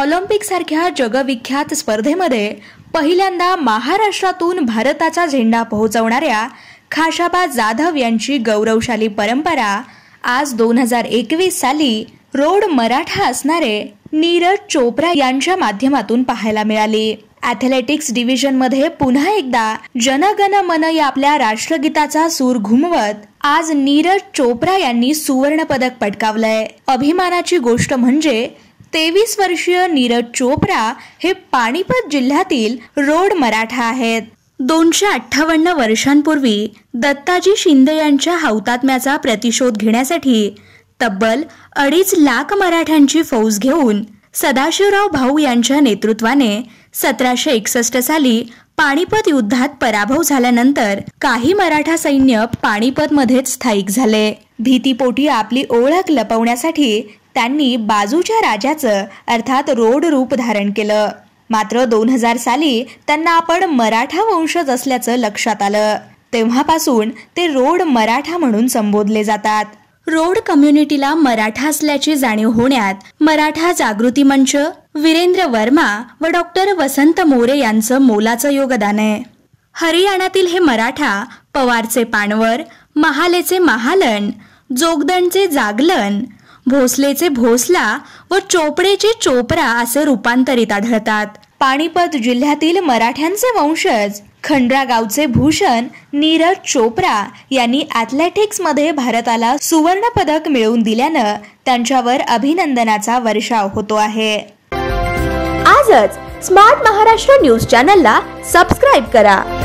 सारख्या जगविख्यात स्पर्धेमध्ये पहिल्यांदा महाराष्ट्रातून भारताचा झेंडा पोहोचवणाऱ्या खाशाबा जाधव यांची गौरवशाली परंपरा आज दोन हजार एकवीस साली रोड मराठा असणारे नीरज चोप्रा यांच्या माध्यमातून पाहायला मिळाली ॲथलेटिक्स डिव्हिजनमध्ये पुन्हा एकदा जनगण मन या आपल्या राष्ट्रगीताचा सूर घुमवत आज नीरज चोप्रा यांनी सुवर्ण पदक पटकावलंय अभिमानाची गोष्ट म्हणजे तेवीस वर्षीय नीरज चोप्रा हे पाणीपत जिल्ह्यातील रोड मराठा आहेत दोनशे अठ्ठावन्न वर्षांपूर्वी दत्ताजी शिंदे यांच्या हौतात्म्याचा प्रतिशोध घेण्यासाठी तब्बल अडीच लाख मराठ्यांची फौज घेऊन सदाशिवराव भाऊ यांच्या नेतृत्वाने सतराशे एकसष्ट साली पाणीपत युद्धात पराभव झाल्यानंतर काही मराठा सैन्य पाणीपतमध्येच स्थायिक झाले भीतीपोटी आपली ओळख लपवण्यासाठी त्यांनी बाजूच्या राजाचं अर्थात रोड रूप धारण केलं मात्र दोन हजार साली त्यांना आपण मराठा वंशज असल्याचं लक्षात आलं तेव्हापासून ते रोड मराठा म्हणून संबोधले जातात रोड कम्युनिटीला मराठा असल्याची जाणीव होण्यात मराठा जागृती मंच वीरेंद्र वर्मा व डॉक्टर वसंत मोरे यांचं मोलाचं योगदान आहे हरियाणातील हे मराठा पवारचे पानवर महालेचे महालन जोगदणचे जागलन भोसलेचे भोसला व चोपडेचे चोपरा असे रूपांतरित आढळतात पाणीपत जिल्ह्यातील मराठ्यांचे वंशज खंड्रा गावचे भूषण नीरज चोप्रा यांनी ॲथलेटिक्समध्ये भारताला सुवर्ण पदक मिळवून दिल्यानं त्यांच्यावर अभिनंदनाचा वर्षाव होतो आहे आजच स्मार्ट महाराष्ट्र न्यूज चॅनलला सबस्क्राईब करा